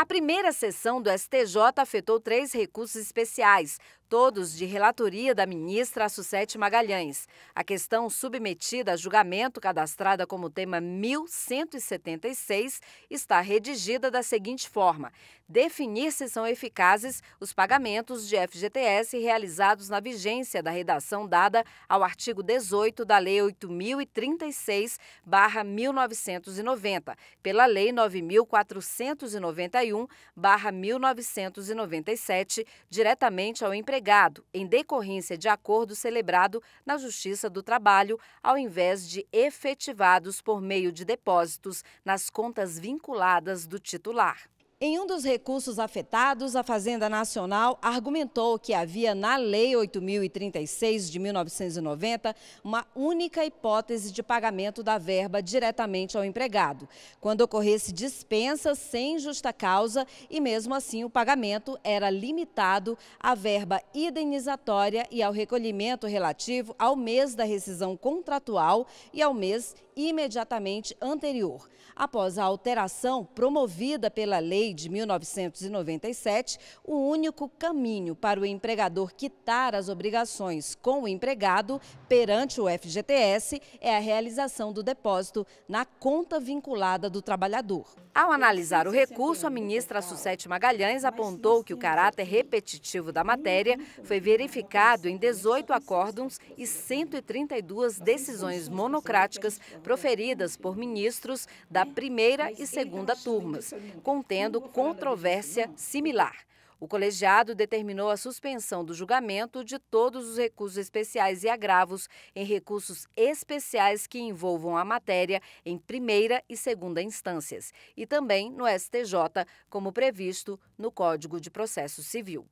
A primeira sessão do STJ afetou três recursos especiais, todos de relatoria da ministra Sussete Magalhães. A questão submetida a julgamento, cadastrada como tema 1176, está redigida da seguinte forma: definir se são eficazes os pagamentos de FGTS realizados na vigência da redação dada ao artigo 18 da Lei 8036/1990, pela Lei 9491/1997, diretamente ao empregado empregado, em decorrência de acordo celebrado na Justiça do Trabalho, ao invés de efetivados por meio de depósitos nas contas vinculadas do titular. Em um dos recursos afetados, a Fazenda Nacional argumentou que havia na Lei 8036 de 1990 uma única hipótese de pagamento da verba diretamente ao empregado, quando ocorresse dispensa sem justa causa e mesmo assim o pagamento era limitado à verba indenizatória e ao recolhimento relativo ao mês da rescisão contratual e ao mês imediatamente anterior. Após a alteração promovida pela Lei lei de 1997, o único caminho para o empregador quitar as obrigações com o empregado perante o FGTS é a realização do depósito na conta vinculada do trabalhador. Ao analisar o recurso, a ministra Sucete Magalhães apontou que o caráter repetitivo da matéria foi verificado em 18 acórdons e 132 decisões monocráticas proferidas por ministros da primeira e segunda turmas, contendo controvérsia similar. O colegiado determinou a suspensão do julgamento de todos os recursos especiais e agravos em recursos especiais que envolvam a matéria em primeira e segunda instâncias e também no STJ, como previsto no Código de Processo Civil.